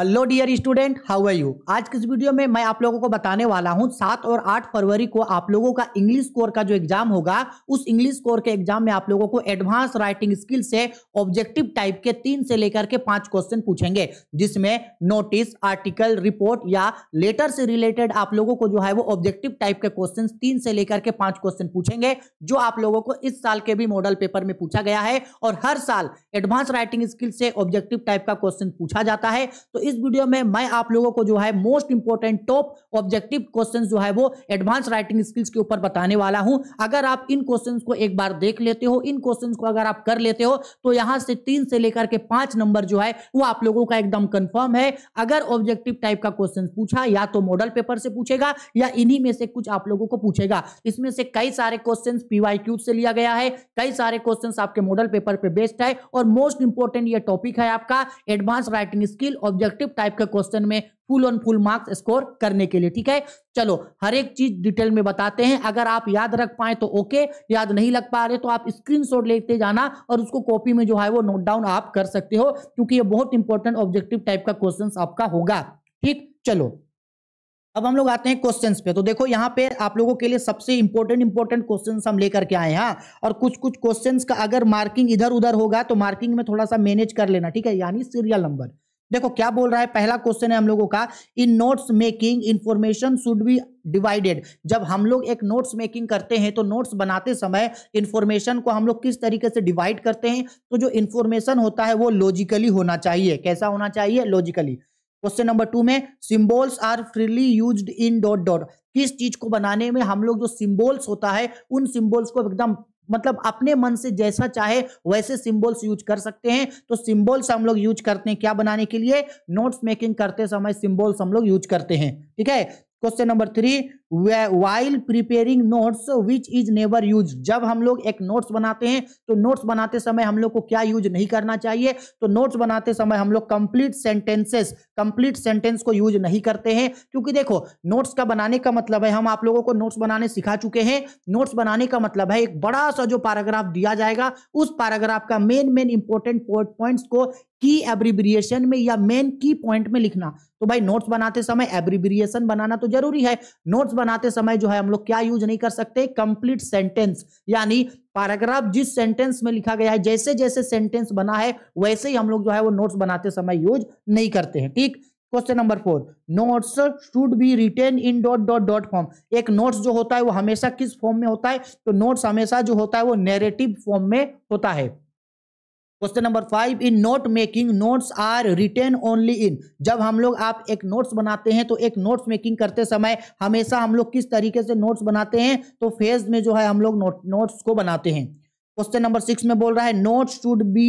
Hello dear student how are you आज किस इस वीडियो में मैं आप लोगों को बताने वाला हूं सात और आठ फरवरी को आप लोगों का इंग्लिश कोर का जो एग्जाम होगा उस इंग्लिश कोर के एग्जाम में आप लोगों को एडवांस राइटिंग स्किल से ऑब्जेक्टिव टाइप के तीन से लेकर के पांच क्वेश्चन पूछेंगे जिसमें नोटिस आर्टिकल रिपोर्ट या लेटर से रिलेटेड आप लोगों को जो है वो ऑब्जेक्टिव टाइप के क्वेश्चन तीन से लेकर के पांच क्वेश्चन पूछेंगे जो आप लोगों को इस साल के भी मॉडल पेपर में पूछा गया है और हर साल एडवांस राइटिंग स्किल से ऑब्जेक्टिव टाइप का क्वेश्चन पूछा जाता है तो इस वीडियो में मैं आप लोगों को जो है most important top objective question जो है वो एडवांस राइटिंग स्किल्स के ऊपर बताने वाला हूं अगर आप इन क्वेश्चन को एक बार देख लेते हो इन क्वेश्चन को अगर आप कर लेते हो तो यहां से तीन से लेकर के पांच नंबर जो है वो आप लोगों का एकदम कंफर्म है अगर ऑब्जेक्टिव टाइप का क्वेश्चन पूछा या तो मॉडल पेपर से पूछेगा या इन्हीं में से कुछ आप लोगों को पूछेगा इसमें से कई सारे क्वेश्चन पीवाई से लिया गया है कई सारे क्वेश्चन आपके मॉडल पेपर पे बेस्ड है और मोस्ट इंपोर्टेंट ये टॉपिक है आपका advance writing skill object objective type के क्वेश्चन में full on full marks score करने के लिए ठीक है चलो हर एक चीज डिटेल में बताते हैं अगर आप याद रख पाए तो ओके याद नहीं लग पा रहे तो आप स्क्रीनशॉट लेते जाना और उसको कॉपी में जो है वो नोट डाउन आप कर सकते हो क्योंकि ये बहुत इंपॉर्टेंट ऑब्जेक्टिव टाइप का क्वेश्चन आपका होगा ठीक चलो अब हम लोग आते हैं क्वेश्चंस पे तो देखो यहाँ पे आप लोगों के लिए सबसे इंपॉर्टेंट इंपॉर्टेंट क्वेश्चंस हम लेकर के आए हैं हाँ? और कुछ कुछ क्वेश्चंस का अगर मार्किंग इधर उधर होगा तो मार्किंग में थोड़ा सा मैनेज कर लेना ठीक है यानी सीरियल नंबर देखो क्या बोल रहा है पहला क्वेश्चन है हम लोगों का in notes making information should be divided जब हम लोग एक नोट्स मेकिंग करते हैं तो नोट्स बनाते समय इंफॉर्मेशन को हम लोग किस तरीके से डिवाइड करते हैं तो जो इंफॉर्मेशन होता है वो लॉजिकली होना चाहिए कैसा होना चाहिए लॉजिकली क्वेश्चन नंबर टू में symbols are freely used in dot dot किस चीज को बनाने में हम लोग जो सिंबल्स होता है उन सिंबल्स को एकदम मतलब अपने मन से जैसा चाहे वैसे सिंबल्स यूज कर सकते हैं तो सिंबल्स हम लोग यूज करते हैं क्या बनाने के लिए नोट्स मेकिंग करते समय सिंबल्स हम लोग यूज करते हैं ठीक है question number three while preparing notes which is never use जब हम लोग एक नोट्स बनाते हैं तो नोट्स बनाते समय हम लोग को क्या यूज नहीं करना चाहिए तो नोट्स बनाते समय हम लोग कंप्लीट सेंटेंसेस कंप्लीट सेंटेंस को यूज नहीं करते हैं क्योंकि देखो नोट्स का बनाने का मतलब है हम आप लोगों को नोट्स बनाने सिखा चुके हैं नोट्स बनाने का मतलब है एक बड़ा सा जो पैराग्राफ दिया जाएगा उस पैराग्राफ का मेन मेन इंपॉर्टेंट पॉइंट्स को की एब्रीब्रिएशन में या मेन की पॉइंट में लिखना तो भाई नोट्स बनाते समय एब्रीब्रिएशन बनाना तो जरूरी है नोट्स बनाते समय जो है हम लोग क्या यूज नहीं कर सकते कंप्लीट सेंटेंस यानी पैराग्राफ जिस सेंटेंस में लिखा गया है जैसे जैसे सेंटेंस बना है वैसे ही हम लोग जो है वो नोट्स बनाते समय यूज नहीं करते हैं ठीक question number four notes should be written in dot dot dot form एक नोट्स जो होता है वो हमेशा किस फॉर्म में होता है तो नोट्स हमेशा जो होता है वो नेरेटिव फॉर्म में होता है question number five in note making notes are written only in जब हम लोग आप एक नोट्स बनाते हैं तो एक नोट्स मेकिंग करते समय हमेशा हम लोग किस तरीके से नोट्स बनाते हैं तो फेज में जो है हम लोग नोट नोट्स को बनाते हैं क्वेश्चन नंबर सिक्स में बोल रहा है notes should be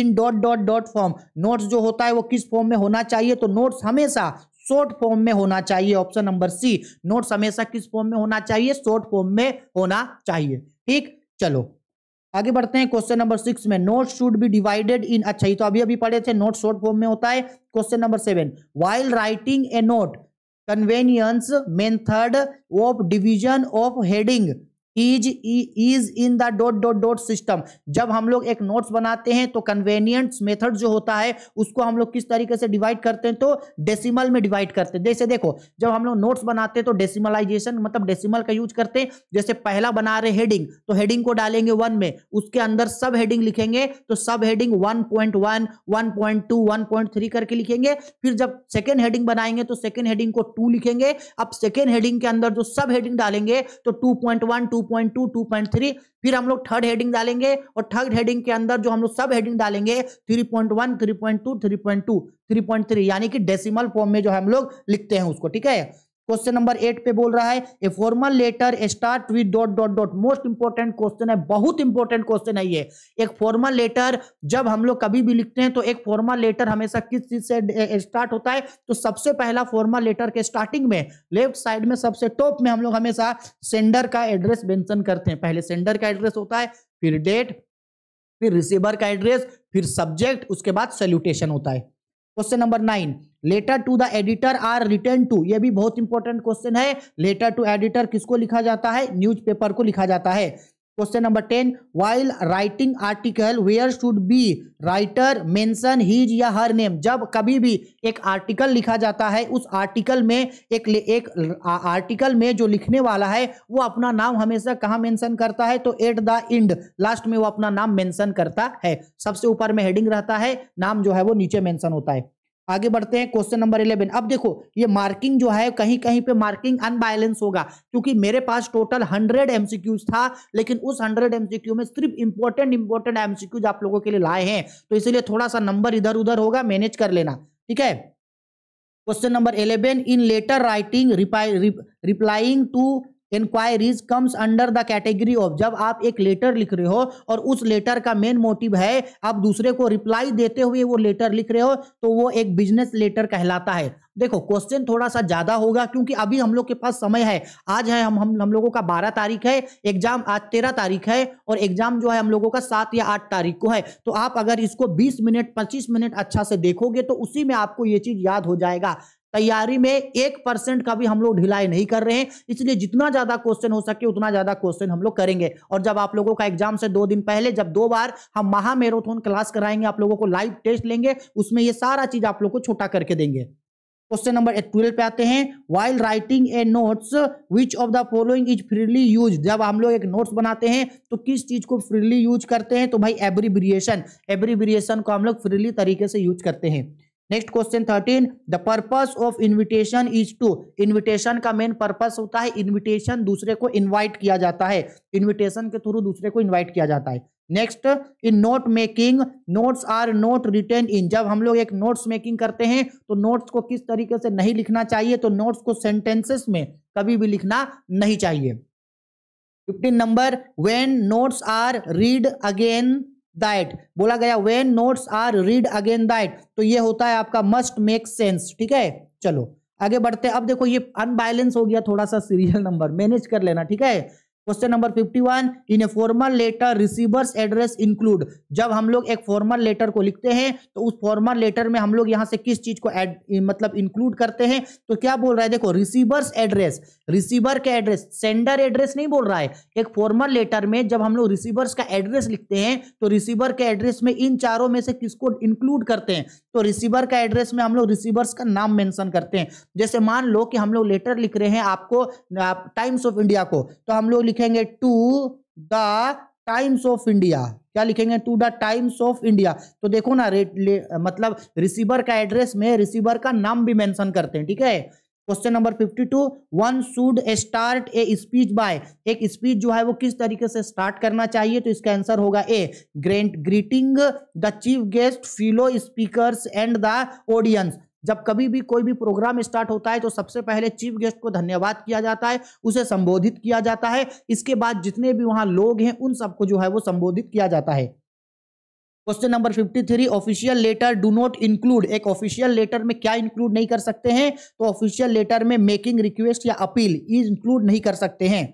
in dot dot dot form notes जो होता है वो किस फॉर्म में होना चाहिए तो नोट्स हमेशा शॉर्ट फॉर्म में होना चाहिए ऑप्शन नंबर सी नोट्स हमेशा किस फॉर्म में होना चाहिए शॉर्ट फॉर्म में होना चाहिए ठीक चलो आगे बढ़ते हैं क्वेश्चन नंबर सिक्स में note should be divided in अच्छा ये तो अभी अभी पढ़े थे नोट शॉर्ट फॉर्म में होता है question number seven while writing a note convenience method of division of heading is is in the dot dot dot system जब हम लोग एक नोट्स बनाते हैं तो कन्वेनियंट मेथड जो होता है उसको हम लोग किस तरीके से डिवाइड करते हैं तो डेसिमल में डिवाइड करते हैं जैसे देखो जब हम लोग नोट्स बनाते हैं तो डेसिमलाइजेशन मतलब डेसिमल का यूज करते हैं जैसे पहला बना रहे हेडिंग तो हेडिंग को डालेंगे वन में उसके अंदर सब हेडिंग लिखेंगे तो sub heading one point one one point two one point three करके लिखेंगे फिर जब सेकेंड हेडिंग बनाएंगे तो सेकेंड हेडिंग को टू लिखेंगे अब सेकेंड हेडिंग के अंदर जो सब हेडिंग डालेंगे तो टू पॉइंट वन टू 2.2 2.3 फिर हम लोग थर्ड हेडिंग डालेंगे और थर्ड हेडिंग के अंदर जो हम लोग सब हेडिंग डालेंगे 3.1 3.2 3.2 3.3 यानी कि डेसिमल फॉर्म में जो हम लोग लिखते हैं उसको ठीक है क्वेश्चन नंबर एट पे बोल रहा है a formal letter start with dot dot dot most important question है बहुत इंपॉर्टेंट क्वेश्चन है ये एक फॉर्मल लेटर जब हम लोग कभी भी लिखते हैं तो एक फॉर्मल लेटर हमेशा किस चीज से स्टार्ट होता है तो सबसे पहला फॉर्मल लेटर के स्टार्टिंग में लेफ्ट साइड में सबसे टॉप में हम लोग हमेशा सेंडर का एड्रेस मेंशन करते हैं पहले सेंडर का एड्रेस होता है फिर डेट फिर रिसीवर का एड्रेस फिर सब्जेक्ट उसके बाद सल्यूटेशन होता है question number nine letter to the editor are written to ये भी बहुत इंपॉर्टेंट क्वेश्चन है लेटर टू एडिटर किसको लिखा जाता है पेपर को लिखा जाता है question number ten while writing article where should be writer mention his या हर नेम जब कभी भी एक आर्टिकल लिखा जाता है उस आर्टिकल में एक एक आर्टिकल में जो लिखने वाला है वो अपना नाम हमेशा कहाँ मेंशन करता है तो एट द एंड लास्ट में वो अपना नाम मेंशन करता है सबसे ऊपर में हेडिंग रहता है नाम जो है वो नीचे मेंशन होता है आगे बढ़ते हैं क्वेश्चन नंबर इलेवन अब देखो ये मार्किंग जो है कहीं कहीं पे मार्किंग अनबैलेंस होगा क्योंकि मेरे पास टोटल हंड्रेड एमसीक्यूज था लेकिन उस हंड्रेड एमसीक्यू में सिर्फ इंपॉर्टेंट इंपॉर्टेंट एमसीक्यूज आप लोगों के लिए लाए हैं तो इसलिए थोड़ा सा नंबर इधर उधर होगा मैनेज कर लेना ठीक है question number eleven in letter writing replying to inquiries comes under the category of जब आप एक लेटर लिख रहे हो और उस लेटर का मेन मोटिव है आप दूसरे को रिप्लाई देते हुए वो लेटर लिख रहे हो तो वो एक बिजनेस लेटर कहलाता है देखो क्वेश्चन थोड़ा सा ज्यादा होगा क्योंकि अभी हम लोग के पास समय है आज है हम हम हम लोगों का बारह तारीख है एग्जाम आज तेरह तारीख है और एग्जाम जो है हम लोगों का सात या आठ तारीख को है तो आप अगर इसको बीस मिनट पच्चीस मिनट अच्छा से देखोगे तो उसी में आपको ये चीज याद हो जाएगा तैयारी में एक परसेंट का भी हम लोग ढिलाई नहीं कर रहे हैं इसलिए जितना ज्यादा क्वेश्चन हो सके उतना ज्यादा क्वेश्चन हम लोग करेंगे और जब आप लोगों का एग्जाम से दो दिन पहले जब दो बार हम महामेरोथन क्लास कराएंगे आप लोगों को लाइव टेस्ट लेंगे उसमें ये सारा चीज आप लोग को छोटा करके देंगे क्वेश्चन नंबर ट्वेल्व पे आते हैं while writing a notes which of the following is freely use जब हम लोग एक नोट्स बनाते हैं तो किस चीज को फ्रीली यूज करते हैं तो भाई एब्रीब्रिएशन एब्रीब्रिएशन को हम लोग फ्रीली तरीके से यूज करते हैं next question thirteen the purpose of invitation is to invitation का मेन पर्पज होता है इन्विटेशन दूसरे को इन्वाइट किया जाता है इन्विटेशन के थ्रू दूसरे को इन्वाइट किया जाता है next in note making notes are not written in जब हम लोग एक नोट्स मेकिंग करते हैं तो नोट्स को किस तरीके से नहीं लिखना चाहिए तो नोट्स को सेंटेंसेस में कभी भी लिखना नहीं चाहिए fifteen number when notes are read again that बोला गया when notes are read again that तो ये होता है आपका मस्ट मेक सेंस ठीक है चलो आगे बढ़ते अब देखो ये अनबैलेंस हो गया थोड़ा सा सीरियल नंबर मैनेज कर लेना ठीक है question number 51 in a formal letter receiver's address include जब हम लोग एक फॉर्मल लेटर को लिखते हैं तो उस फॉर्मल लेटर में हम लोग यहाँ से किस चीज को एड मतलब इंक्लूड करते हैं तो क्या बोल रहा है देखो रिसीवर्स एड्रेस रिसीवर का एड्रेस सेंडर एड्रेस नहीं बोल रहा है एक फॉर्मल लेटर में जब हम लोग रिसीवर्स का एड्रेस लिखते हैं तो रिसीवर के एड्रेस में इन चारों में से किसको इंक्लूड करते हैं तो रिसीवर का एड्रेस में हम लोग रिसीवर्स का नाम मेंशन करते हैं जैसे मान लो कि हम लोग लेटर लिख रहे हैं आपको टाइम्स ऑफ इंडिया को तो हम लोग लिखेंगे to the Times of India क्या लिखेंगे to the Times of India तो देखो ना रेट मतलब रिसीवर का एड्रेस में रिसीवर का नाम भी मेंशन करते हैं ठीक है question number 52 one should start a speech by एक स्पीच जो है वो किस तरीके से स्टार्ट करना चाहिए तो इसका आंसर होगा a grant greeting the chief guest fellow speakers and the audience जब कभी भी कोई भी प्रोग्राम स्टार्ट होता है तो सबसे पहले चीफ गेस्ट को धन्यवाद किया जाता है उसे संबोधित किया जाता है इसके बाद जितने भी वहां लोग हैं उन सबको जो है वो संबोधित किया जाता है question number 53 official letter do not include एक ऑफिशियल लेटर में क्या इंक्लूड नहीं कर सकते हैं तो ऑफिशियल लेटर में मेकिंग रिक्वेस्ट या अपील इंक्लूड नहीं कर सकते हैं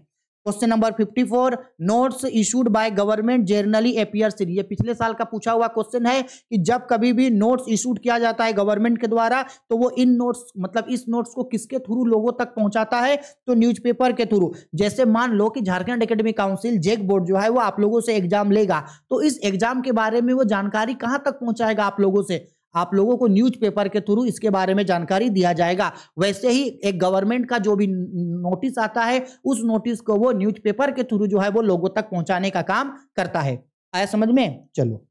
question number 54 notes issued by government generally appear series पिछले साल का पूछा हुआ क्वेश्चन है कि जब कभी भी नोट्स इशूड किया जाता है गवर्नमेंट के द्वारा तो वो इन नोट्स मतलब इस नोट्स को किसके थ्रू लोगों तक पहुंचाता है तो न्यूज़पेपर के थ्रू जैसे मान लो कि Jharkhand academy council JAC board जो है वो आप लोगों से एग्जाम लेगा तो इस एग्जाम के बारे में वो जानकारी कहाँ तक पहुंचाएगा आप लोगों से आप लोगों को न्यूज़पेपर के थ्रू इसके बारे में जानकारी दिया जाएगा वैसे ही एक गवर्नमेंट का जो भी नोटिस आता है उस नोटिस को वो न्यूज़पेपर के थ्रू जो है वो लोगों तक पहुंचाने का काम करता है आया समझ में चलो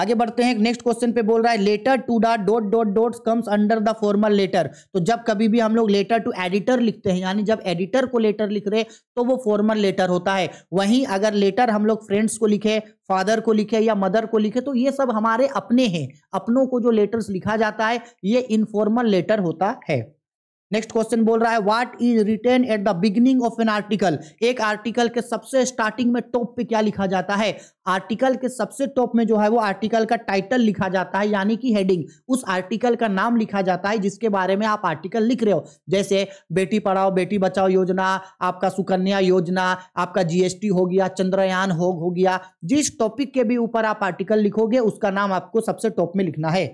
आगे बढ़ते हैं नेक्स्ट क्वेश्चन पे बोल रहा है letter to dot dot dot dot comes under the formal letter तो जब कभी भी हम लोग लेटर टू एडिटर लिखते हैं यानी जब एडिटर को लेटर लिख रहे तो वो फॉर्मल लेटर होता है वहीं अगर लेटर हम लोग फ्रेंड्स को लिखे फादर को लिखे या मदर को लिखे तो ये सब हमारे अपने हैं अपनों को जो लेटर्स लिखा जाता है ये इनफॉर्मल लेटर होता है नेक्स्ट क्वेश्चन बोल रहा है what is written at the beginning of an article एक आर्टिकल के सबसे स्टार्टिंग में टॉप पे क्या लिखा जाता है आर्टिकल के सबसे टॉप में जो है वो आर्टिकल का टाइटल लिखा जाता है यानी कि हेडिंग उस आर्टिकल का नाम लिखा जाता है जिसके बारे में आप आर्टिकल लिख रहे हो जैसे बेटी पढ़ाओ बेटी बचाओ योजना आपका सुकन्या योजना आपका जीएसटी हो गया चंद्रयान हो गया जिस टॉपिक के भी ऊपर आप आर्टिकल लिखोगे उसका नाम आपको सबसे टॉप में लिखना है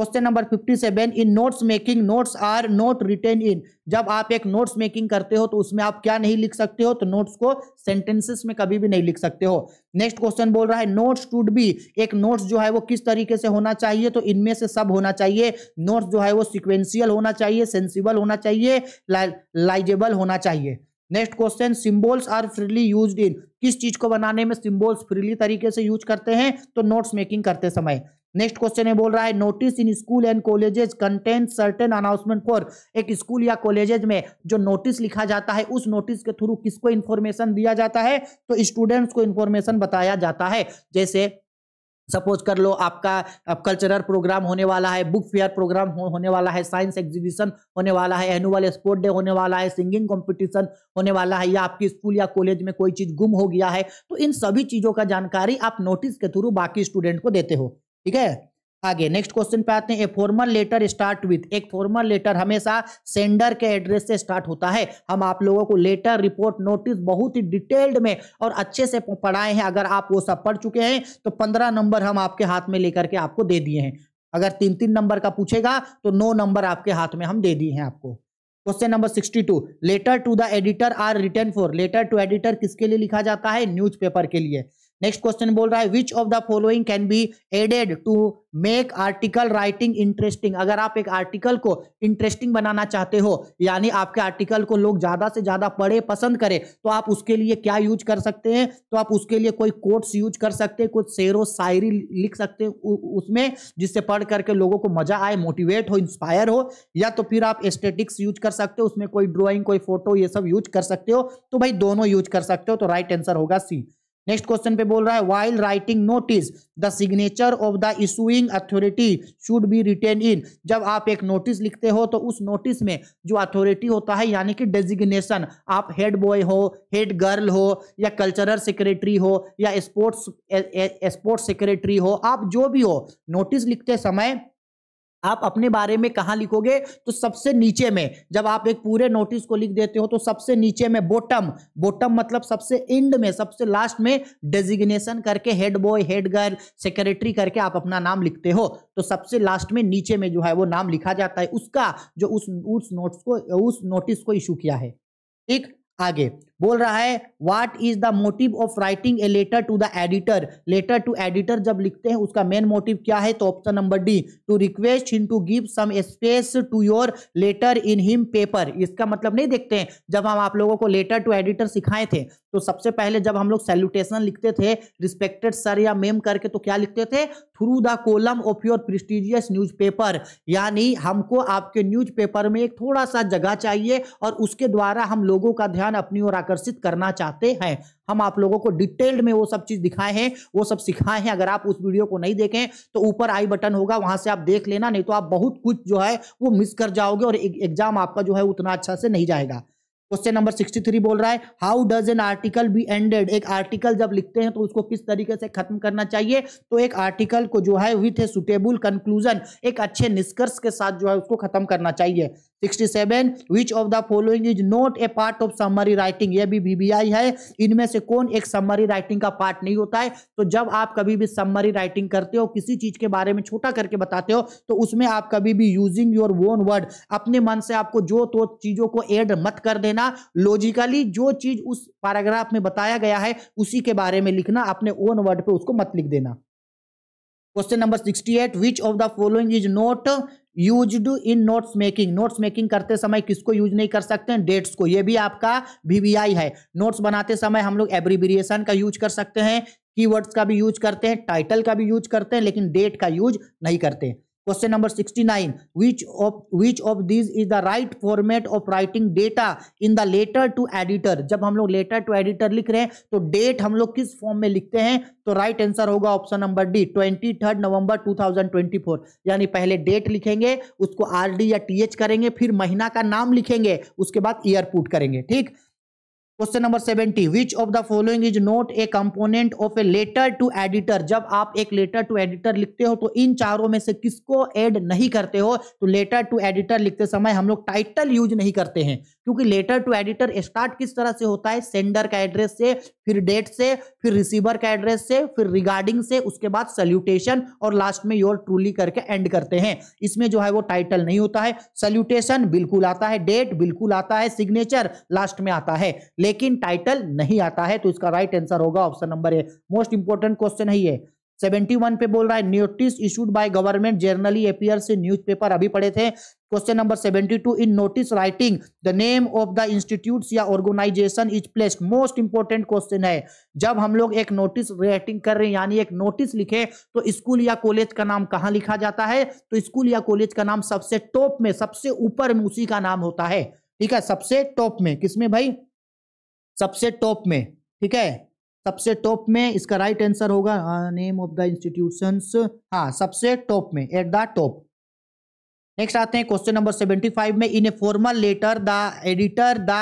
question number 57 in notes making notes are not written in जब आप एक नोट्स मेकिंग करते हो तो उसमें आप क्या नहीं लिख सकते हो तो नोट्स को सेंटेंसेस में कभी भी नहीं लिख सकते हो नेक्स्ट क्वेश्चन बोल रहा है नोट्स टूड बी एक नोट्स जो है वो किस तरीके से होना चाहिए तो इनमें से सब होना चाहिए नोट्स जो है वो सिक्वेंशियल होना चाहिए सेंसिबल होना चाहिए लाइजेबल होना चाहिए next question symbols are freely used in किस चीज को बनाने में सिंबल्स फ्रीली तरीके से यूज करते हैं तो नोट्स मेकिंग करते समय नेक्स्ट क्वेश्चन बोल रहा है notice in school and colleges contain certain announcement for एक स्कूल या कॉलेजेस में जो नोटिस लिखा जाता है उस नोटिस के थ्रू किसको इन्फॉर्मेशन दिया जाता है तो स्टूडेंट्स को इन्फॉर्मेशन बताया जाता है जैसे सपोज कर लो आपका कल्चरल प्रोग्राम होने वाला है बुक फेयर प्रोग्राम हो, होने वाला है साइंस एग्जीबिशन होने वाला है एनुअल स्पोर्ट डे होने वाला है सिंगिंग कंपटीशन होने वाला है या आपके स्कूल या कॉलेज में कोई चीज़ गुम हो गया है तो इन सभी चीज़ों का जानकारी आप नोटिस के थ्रू बाकी स्टूडेंट को देते हो ठीक है आगे नेक्स्ट क्वेश्चन पे आते हैं a formal letter start with एक फॉर्मल लेटर हमेशा सेंडर के एड्रेस से स्टार्ट होता है हम आप लोगों को लेटर रिपोर्ट नोटिस बहुत ही डिटेल्ड में और अच्छे से पढ़ाए हैं अगर आप वो सब पढ़ चुके हैं तो पंद्रह नंबर हम आपके हाथ में लेकर के आपको दे दिए हैं अगर तीन तीन नंबर का पूछेगा तो नौ नंबर आपके हाथ में हम दे दिए हैं आपको question number sixty two letter to the editor are written for letter to editor किसके लिए लिखा जाता है न्यूज के लिए नेक्स्ट क्वेश्चन बोल रहा है which of the following can be added to make article writing interesting अगर आप एक आर्टिकल को इंटरेस्टिंग बनाना चाहते हो यानी आपके आर्टिकल को लोग ज्यादा से ज्यादा पढ़े पसंद करें तो आप उसके लिए क्या यूज कर सकते हैं तो आप उसके लिए कोई कोट्स यूज कर सकते हैं कुछ शेर शायरी लिख सकते हैं उसमें जिससे पढ़ करके लोगों को मजा आए मोटिवेट हो इंस्पायर हो या तो फिर आप एस्थेटिक्स यूज कर सकते हो उसमें कोई ड्रॉइंग कोई फोटो ये सब यूज कर सकते हो तो भाई दोनों यूज कर सकते हो तो राइट आंसर होगा सी नेक्स्ट क्वेश्चन पे बोल रहा है while writing notice the signature of the issuing authority should be written in जब आप एक नोटिस लिखते हो तो उस नोटिस में जो अथॉरिटी होता है यानी कि डेजिग्नेशन आप हेड बॉय हो हेड गर्ल हो या कल्चरल सेक्रेटरी हो या स्पोर्ट्स स्पोर्ट्स सेक्रेटरी हो आप जो भी हो नोटिस लिखते समय आप अपने बारे में कहाँ लिखोगे तो सबसे नीचे में जब आप एक पूरे नोटिस को लिख देते हो तो सबसे नीचे में बॉटम बॉटम मतलब सबसे एंड में सबसे लास्ट में डेजिग्नेशन करके head boy head girl secretary करके आप अपना नाम लिखते हो तो सबसे लास्ट में नीचे में जो है वो नाम लिखा जाता है उसका जो उस उस नोट्स को उस नोटिस को इशू किया है ठीक आगे बोल रहा है what is the motive of writing a letter to the editor letter to editor जब लिखते हैं उसका मेन मोटिव क्या है तो option number D to request him to give some space to your letter in him paper इसका मतलब नहीं देखते हैं जब हम आप लोगों को लेटर टू एडिटर सिखाए थे तो सबसे पहले जब हम लोग सैल्यूटेशन लिखते थे रिस्पेक्टेड सर या मेम करके तो क्या लिखते थे through the column of your prestigious newspaper यानी हमको आपके न्यूज पेपर में एक थोड़ा सा जगह चाहिए और उसके द्वारा हम लोगों का ध्यान अपनी ओर आकर्षित करना चाहते हैं हम आप लोगों को डिटेल्ड में वो सब चीज दिखाए हैं वो सब सिखाए हैं अगर आप उस वीडियो को नहीं देखें तो ऊपर आई बटन होगा वहां से आप देख लेना नहीं तो आप बहुत कुछ जो है वो मिस कर जाओगे और एग्जाम आपका जो है उतना अच्छा से नहीं जाएगा क्वेश्चन नंबर 63 बोल रहा है how does an article be ended एक आर्टिकल जब लिखते हैं तो उसको किस तरीके से खत्म करना चाहिए तो एक आर्टिकल को जो है विथ ए सुटेबल कंक्लूजन एक अच्छे निष्कर्ष के साथ जो है उसको खत्म करना चाहिए 67 which of the following is not a part of summary writing ये भी बीबीआई है इनमें से कौन एक समरी राइटिंग का पार्ट नहीं होता है तो जब आप कभी भी समरी राइटिंग करते हो किसी चीज के बारे में छोटा करके बताते हो तो उसमें आप कभी भी यूजिंग योर वोन वर्ड अपने मन से आपको जो तो चीजों को एड मत कर देना लिखना लॉजिकली जो चीज उस पैराग्राफ में बताया गया है उसी के बारे में लिखना अपने ओन वर्ड पे उसको मत लिख देना question number sixty eight which of the following is not use in notes making notes making करते समय किसको यूज नहीं कर सकते हैं डेट्स को ये भी आपका वीवीआई है नोट्स बनाते समय हम लोग एब्रीब्रिएशन का यूज कर सकते हैं कीवर्ड्स का भी यूज करते हैं टाइटल का भी यूज करते हैं लेकिन डेट का यूज नहीं करते हैं question number 69 which of which of this is the right format of writing data in the letter to editor जब हम लोग लेटर टू एडिटर लिख रहे हैं तो डेट हम लोग किस फॉर्म में लिखते हैं तो राइट right आंसर होगा option number D twenty third November two thousand twenty four यानी पहले डेट लिखेंगे उसको आर डी या टी एच करेंगे फिर महीना का नाम लिखेंगे उसके बाद ईयर पुट करेंगे ठीक question number seventy which of the following is not a component of a letter to editor जब आप एक लेटर टू एडिटर लिखते हो तो इन चारों में से किसको ऐड नहीं करते हो तो लेटर टू एडिटर लिखते समय हम लोग टाइटल यूज नहीं करते हैं क्योंकि लेटर टू एडिटर स्टार्ट किस तरह से होता है सेंडर का एड्रेस से फिर डेट से फिर रिसीवर का एड्रेस से फिर रिगार्डिंग से उसके बाद सल्यूटेशन और लास्ट में योर ट्रूली करके एंड करते हैं इसमें जो है वो टाइटल नहीं होता है सल्यूटेशन बिल्कुल आता है डेट बिल्कुल आता है सिग्नेचर लास्ट में आता है लेकिन टाइटल नहीं आता है तो इसका राइट आंसर होगा option number A most important question है ये सेवेंटी वन पे बोल रहा है notice issued by government generally appears in newspaper अभी पढ़े थे question number two in notice writing the name of the institute या organisation is placed most important question है जब हम लोग एक नोटिस राइटिंग कर रहे हैं यानी एक नोटिस लिखे तो स्कूल या कॉलेज का नाम कहाँ लिखा जाता है तो स्कूल या कॉलेज का नाम सबसे टॉप में सबसे ऊपर में उसी का नाम होता है ठीक है सबसे टॉप में किसमें भाई सबसे टॉप में ठीक है सबसे टॉप में इसका राइट आंसर होगा नेम ऑफ द इंस्टीट्यूशन हाँ सबसे टॉप में एट द टॉप नेक्स्ट आते हैं क्वेश्चन नंबर सेवेंटी फाइव में in a formal letter the editor the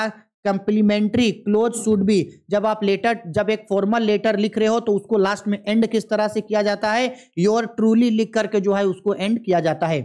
complimentary close should be जब आप लेटर जब एक फॉर्मल लेटर लिख रहे हो तो उसको लास्ट में एंड किस तरह से किया जाता है योर ट्रूली लिख करके जो है उसको एंड किया जाता है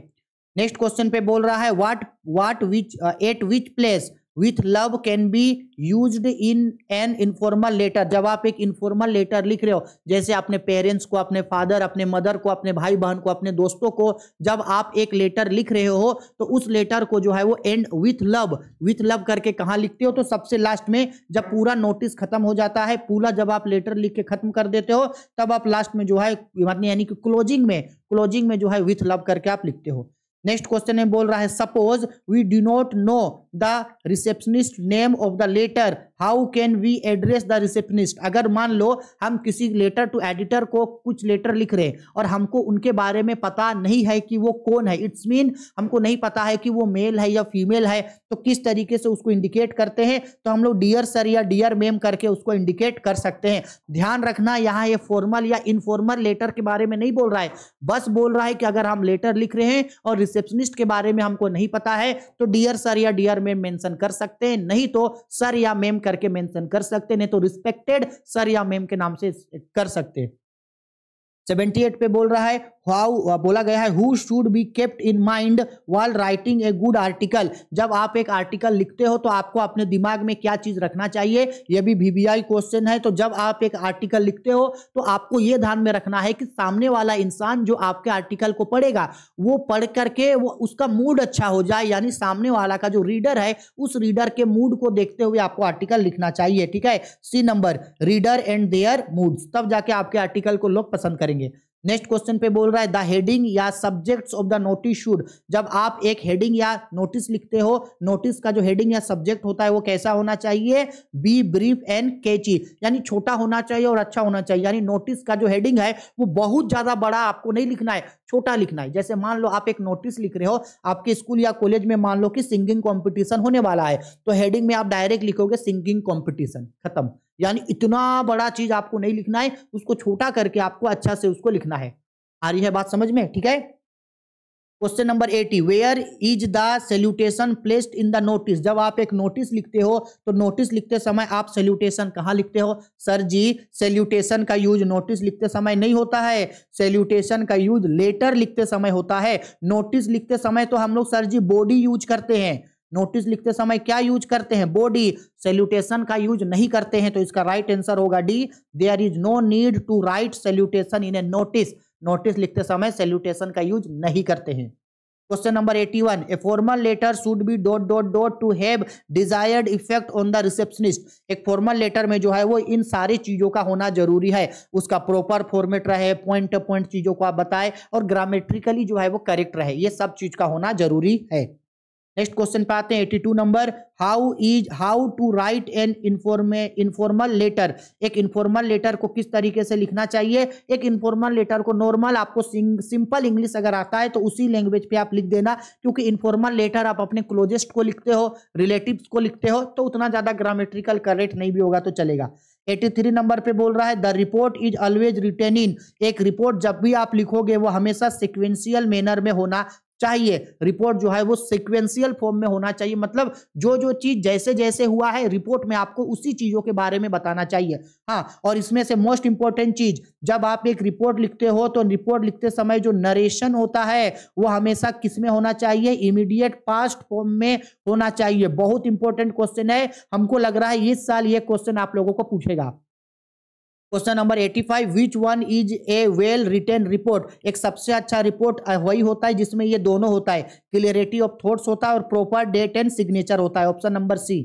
नेक्स्ट क्वेश्चन पे बोल रहा है what what which at which place with love can be use in an informal letter जब आप एक इनफॉर्मल लेटर लिख रहे हो जैसे अपने पेरेंट्स को अपने फादर अपने मदर को अपने भाई बहन को अपने दोस्तों को जब आप एक लेटर लिख रहे हो तो उस लेटर को जो है वो end with love with love करके कहाँ लिखते हो तो सबसे लास्ट में जब पूरा नोटिस खत्म हो जाता है पूरा जब आप लेटर लिख के खत्म कर देते हो तब आप लास्ट में जो है यानी कि क्लोजिंग में क्लोजिंग में जो है विथ लव करके आप लिखते हो नेक्स्ट क्वेश्चन में बोल रहा है suppose we do not know the receptionist name of the letter how can we address the receptionist अगर मान लो हम किसी लेटर टू एडिटर को कुछ लेटर लिख रहे हैं और हमको उनके बारे में पता नहीं है कि वो कौन है इट्स मीन हमको नहीं पता है कि वो मेल है या फीमेल है तो किस तरीके से उसको इंडिकेट करते हैं तो हम लोग डियर सर या डियर मेम करके उसको इंडिकेट कर सकते हैं ध्यान रखना यहाँ ये फॉर्मल या इनफॉर्मल लेटर के बारे में नहीं बोल रहा है बस बोल रहा है कि अगर हम लेटर लिख रहे हैं और रिसेप्शनिस्ट के बारे में हमको नहीं पता है तो डियर सर या डियर मैम मेंशन कर सकते हैं नहीं तो सर या मैम करके मेंशन कर सकते नहीं तो रिस्पेक्टेड सर या मैम के नाम से कर सकते हैं 78 पे बोल रहा है हाउ uh, बोला गया है who should be kept in mind while writing a good article जब आप एक आर्टिकल लिखते हो तो आपको अपने दिमाग में क्या चीज रखना चाहिए ये भी वीवीआई क्वेश्चन है तो जब आप एक आर्टिकल लिखते हो तो आपको ये ध्यान में रखना है कि सामने वाला इंसान जो आपके आर्टिकल को पढ़ेगा वो पढ़ करके वो उसका मूड अच्छा हो जाए यानी सामने वाला का जो रीडर है उस रीडर के मूड को देखते हुए आपको आर्टिकल लिखना चाहिए ठीक है C number reader and their mood तब जाके आपके आर्टिकल को लोग पसंद करेंगे नेक्स्ट क्वेश्चन पे बोल रहा है द हेडिंग या subjects of the notice should जब आप एक हेडिंग या नोटिस लिखते हो नोटिस का जो हेडिंग या सब्जेक्ट होता है वो कैसा होना चाहिए बी ब्रीफ एंड कैची यानी छोटा होना चाहिए और अच्छा होना चाहिए यानी नोटिस का जो हेडिंग है वो बहुत ज्यादा बड़ा आपको नहीं लिखना है छोटा लिखना है जैसे मान लो आप एक नोटिस लिख रहे हो आपके स्कूल या कॉलेज में मान लो कि सिंगिंग कॉम्पिटिशन होने वाला है तो हेडिंग में आप डायरेक्ट लिखोगे सिंगिंग कॉम्पिटिशन खत्म यानी इतना बड़ा चीज आपको नहीं लिखना है उसको छोटा करके आपको अच्छा से उसको लिखना है आ रही है बात समझ में ठीक है question number eighty where is the salutation placed in the notice जब आप एक नोटिस लिखते हो तो नोटिस लिखते समय आप सेल्यूटेशन कहाँ लिखते हो सर जी सेल्यूटेशन का यूज नोटिस लिखते समय नहीं होता है सेल्यूटेशन का यूज लेटर लिखते समय होता है नोटिस लिखते समय तो हम लोग सर जी बॉडी यूज करते हैं नोटिस लिखते समय क्या यूज करते हैं बॉडी सेल्यूटेशन का यूज नहीं करते हैं तो इसका राइट right आंसर होगा D there is no need to write salutation in a notice notice लिखते समय सेल्यूटेशन का यूज नहीं करते हैं question number 81 a formal letter should be dot dot dot to have desired effect on the receptionist एक formal letter में जो है वो इन सारी चीज़ों का होना जरूरी है उसका प्रॉपर फॉर्मेट रहे पॉइंट टू पॉइंट चीज़ों को आप बताएं और ग्रामेट्रिकली जो है वो करेक्ट रहे ये सब चीज़ का होना जरूरी है नेक्स्ट क्वेश्चन पे आते हैं 82 number how is how to write an informal informal letter एक इनफॉर्मल लेटर को किस तरीके से लिखना चाहिए एक इनफॉर्मल लेटर को नॉर्मल आपको सिंपल इंग्लिश अगर आता है तो उसी लैंग्वेज पे आप लिख देना क्योंकि इनफॉर्मल लेटर आप अपने क्लोजेस्ट को लिखते हो रिलेटिव को लिखते हो तो उतना ज़्यादा ग्रामेट्रिकल करेक्ट नहीं भी होगा तो चलेगा 83 नंबर पे बोल रहा है the report is always written in एक रिपोर्ट जब भी आप लिखोगे वो हमेशा सिक्वेंशियल मैनर में होना चाहिए रिपोर्ट जो है वो सिक्वेंसियल फॉर्म में होना चाहिए मतलब जो जो चीज जैसे जैसे हुआ है रिपोर्ट में आपको उसी चीजों के बारे में बताना चाहिए हाँ और इसमें से मोस्ट इंपॉर्टेंट चीज जब आप एक रिपोर्ट लिखते हो तो रिपोर्ट लिखते समय जो नरेशन होता है वो हमेशा किसमें होना चाहिए इमीडिएट पास्ट फॉर्म में होना चाहिए बहुत इंपॉर्टेंट क्वेश्चन है हमको लग रहा है इस साल ये क्वेश्चन आप लोगों को पूछेगा question number 85 which one is a well written report एक सबसे अच्छा रिपोर्ट वही होता है जिसमें ये दोनों होता है क्लियरिटी ऑफ थॉट्स होता है और प्रॉपर डेट एंड सिग्नेचर होता है ऑप्शन नंबर सी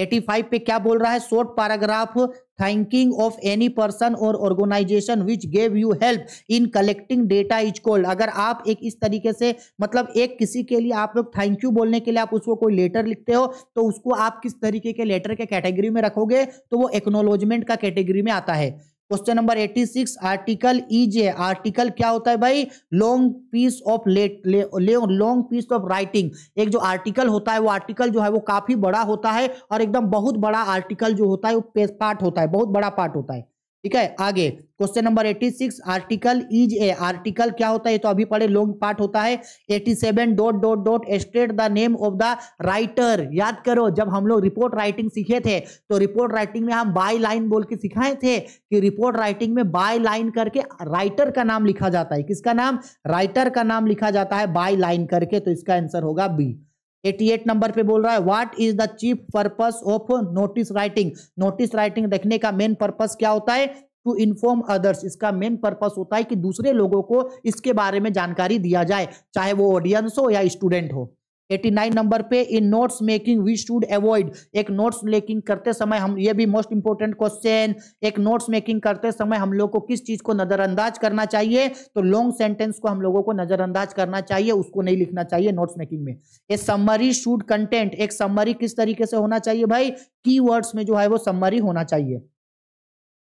85 पे क्या बोल रहा है short paragraph thanking of any person और organisation which gave you help in collecting data is called अगर आप एक इस तरीके से मतलब एक किसी के लिए आप लोग थैंक यू बोलने के लिए आप उसको कोई लेटर लिखते हो तो उसको आप किस तरीके के लेटर के कैटेगरी में रखोगे तो वो एक्नोलॉजमेंट का कैटेगरी में आता है क्वेश्चन नंबर 86 आर्टिकल ई जे आर्टिकल क्या होता है भाई long piece of let long piece of writing एक जो आर्टिकल होता है वो आर्टिकल जो है वो काफी बड़ा होता है और एकदम बहुत बड़ा आर्टिकल जो होता है वो पार्ट होता है बहुत बड़ा पार्ट होता है ठीक है आगे question number 86 article is a article क्या होता है ये तो अभी पढ़े लॉन्ग पार्ट होता है 87 dot dot dot state the name of the writer याद करो जब हम लोग रिपोर्ट राइटिंग सीखे थे तो रिपोर्ट राइटिंग में हम बाय लाइन बोल के सिखाए थे कि रिपोर्ट राइटिंग में बाय लाइन करके राइटर का नाम लिखा जाता है किसका नाम राइटर का नाम लिखा जाता है बाय लाइन करके तो इसका आंसर होगा बी 88 नंबर पे बोल रहा है what is the chief purpose of notice writing notice writing देखने का मेन पर्पस क्या होता है टू इन्फॉर्म अदर्स इसका मेन पर्पस होता है कि दूसरे लोगों को इसके बारे में जानकारी दिया जाए चाहे वो ऑडियंस हो या स्टूडेंट हो 89 नंबर पे in notes making we should avoid एक नोट्स मेकिंग करते समय हम ये भी मोस्ट इंपोर्टेंट क्वेश्चन एक नोट्स मेकिंग करते समय हम लोग को किस चीज को नजरअंदाज करना चाहिए तो लॉन्ग सेंटेंस को हम लोगों को नजरअंदाज करना चाहिए उसको नहीं लिखना चाहिए नोट्स मेकिंग में ए समरी शुड कंटेंट एक समरी किस तरीके से होना चाहिए भाई की में जो है वो समरी होना चाहिए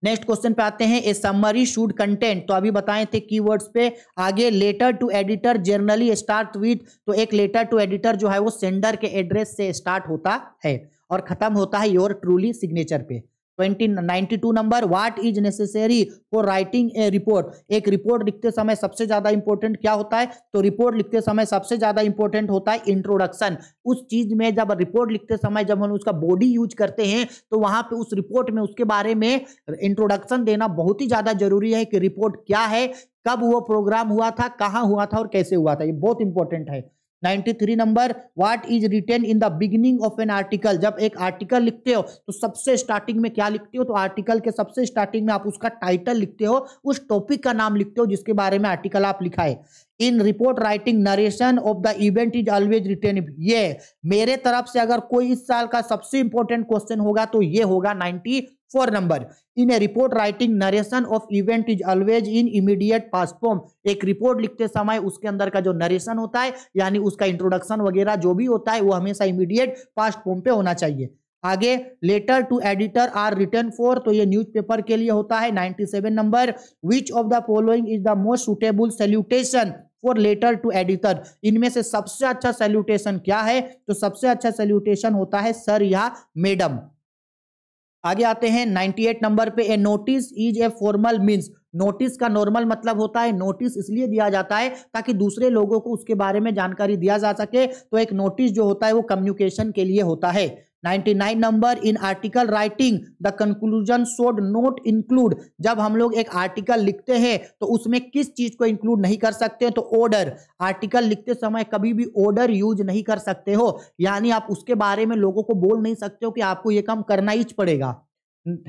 नेक्स्ट क्वेश्चन पे आते हैं ए समरी शुड कंटेंट तो अभी बताए थे कीवर्ड्स पे आगे letter to editor generally start with तो एक लेटर टू एडिटर जो है वो सेंडर के एड्रेस से स्टार्ट होता है और खत्म होता है योर ट्रूली सिग्नेचर पे number what is necessary for writing a report एक रिपोर्ट लिखते समय सबसे ज्यादा इंपॉर्टेंट क्या होता है तो रिपोर्ट लिखते समय सबसे ज्यादा इंपॉर्टेंट होता है इंट्रोडक्शन उस चीज में जब रिपोर्ट लिखते समय जब हम उसका बॉडी यूज करते हैं तो वहां पे उस रिपोर्ट में उसके बारे में इंट्रोडक्शन देना बहुत ही ज्यादा जरूरी है कि रिपोर्ट क्या है कब वो प्रोग्राम हुआ था कहाँ हुआ था और कैसे हुआ था ये बहुत इंपॉर्टेंट है 93 number what is written in the beginning of an article जब एक आर्टिकल लिखते हो तो सबसे स्टार्टिंग में क्या लिखते हो तो आर्टिकल के सबसे स्टार्टिंग में आप उसका टाइटल लिखते हो उस टॉपिक का नाम लिखते हो जिसके बारे में आर्टिकल आप लिखा है in report writing narration of the event is always written ये मेरे तरफ से अगर कोई इस साल का सबसे इंपॉर्टेंट क्वेश्चन होगा तो ये होगा ninety four number in a report writing narration of event is always in immediate past form एक रिपोर्ट लिखते समय उसके अंदर का जो नरेशन होता है यानी उसका इंट्रोडक्शन वगैरह जो भी होता है वो हमेशा इमीडिएट पास्ट फॉर्म पे होना चाहिए आगे letter to editor are written for तो ये न्यूज़पेपर के लिए होता है 97 number which of the following is the most suitable salutation for letter to editor इनमें से सबसे अच्छा सैल्यूटेशन क्या है तो सबसे अच्छा सैल्यूटेशन होता है सर या मैडम आगे आते हैं 98 नंबर पे a notice is a formal mean notice का नॉर्मल मतलब होता है नोटिस इसलिए दिया जाता है ताकि दूसरे लोगों को उसके बारे में जानकारी दिया जा सके तो एक नोटिस जो होता है वो कम्युनिकेशन के लिए होता है 99 number in article writing the conclusion should not include जब हम लोग एक आर्टिकल लिखते हैं तो उसमें किस चीज को इंक्लूड नहीं कर सकते तो ऑर्डर आर्टिकल लिखते समय कभी भी ऑर्डर यूज नहीं कर सकते हो यानी आप उसके बारे में लोगों को बोल नहीं सकते हो कि आपको ये काम करना ही पड़ेगा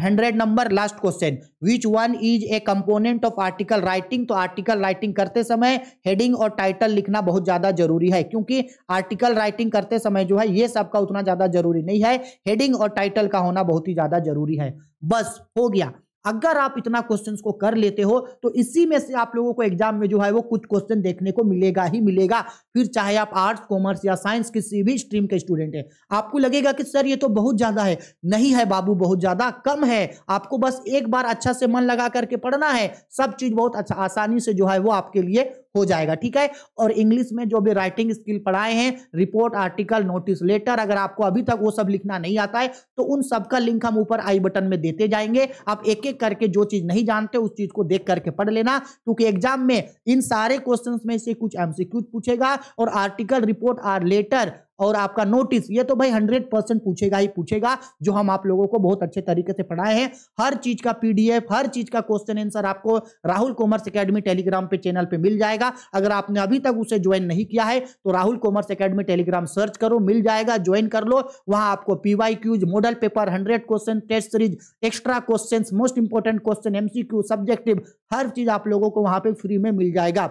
hundred number last question which one is a component of article writing तो आर्टिकल राइटिंग करते समय हेडिंग और टाइटल लिखना बहुत ज्यादा जरूरी है क्योंकि आर्टिकल राइटिंग करते समय जो है ये सबका उतना ज्यादा जरूरी नहीं है हेडिंग और टाइटल का होना बहुत ही ज्यादा जरूरी है बस हो गया अगर आप इतना क्वेश्चन को कर लेते हो तो इसी में से आप लोगों को एग्जाम में जो है वो कुछ क्वेश्चन देखने को मिलेगा ही मिलेगा फिर चाहे आप आर्ट्स कॉमर्स या साइंस किसी भी स्ट्रीम के स्टूडेंट हैं आपको लगेगा कि सर ये तो बहुत ज़्यादा है नहीं है बाबू बहुत ज़्यादा कम है आपको बस एक बार अच्छा से मन लगा करके पढ़ना है सब चीज़ बहुत अच्छा आसानी से जो है वो आपके लिए हो जाएगा ठीक है और इंग्लिश में जो भी राइटिंग स्किल पढ़ाए हैं रिपोर्ट आर्टिकल नोटिस लेटर अगर आपको अभी तक वो सब लिखना नहीं आता है तो उन सबका लिंक हम ऊपर आई बटन में देते जाएंगे आप एक एक करके जो चीज नहीं जानते उस चीज को देख करके पढ़ लेना क्योंकि एग्जाम में इन सारे क्वेश्चन में से कुछ एमसीक्यू पूछेगा और आर्टिकल रिपोर्ट आर लेटर और आपका नोटिस ये तो भाई हंड्रेड परसेंट पूछेगा ही पूछेगा जो हम आप लोगों को बहुत अच्छे तरीके से पढ़ाए हैं हर चीज का पीडीएफ हर चीज का क्वेश्चन आंसर आपको राहुल कॉमर्स एकेडमी टेलीग्राम पे चैनल पे मिल जाएगा अगर आपने अभी तक उसे ज्वाइन नहीं किया है तो Rahul commerce academy Telegram search करो मिल जाएगा ज्वाइन कर लो वहां आपको PYQs model paper hundred question test series extra question most important question MCQ subjective हर चीज आप लोगों को वहां पर फ्री में मिल जाएगा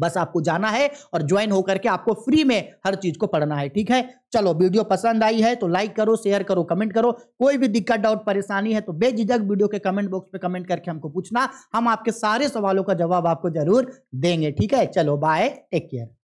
बस आपको जाना है और ज्वाइन होकर के आपको फ्री में हर चीज को पढ़ना है ठीक है चलो वीडियो पसंद आई है तो लाइक करो शेयर करो कमेंट करो कोई भी दिक्कत डाउट परेशानी है तो बेझिझक वीडियो के कमेंट बॉक्स पे कमेंट करके हमको पूछना हम आपके सारे सवालों का जवाब आपको जरूर देंगे ठीक है चलो बाय टेक केयर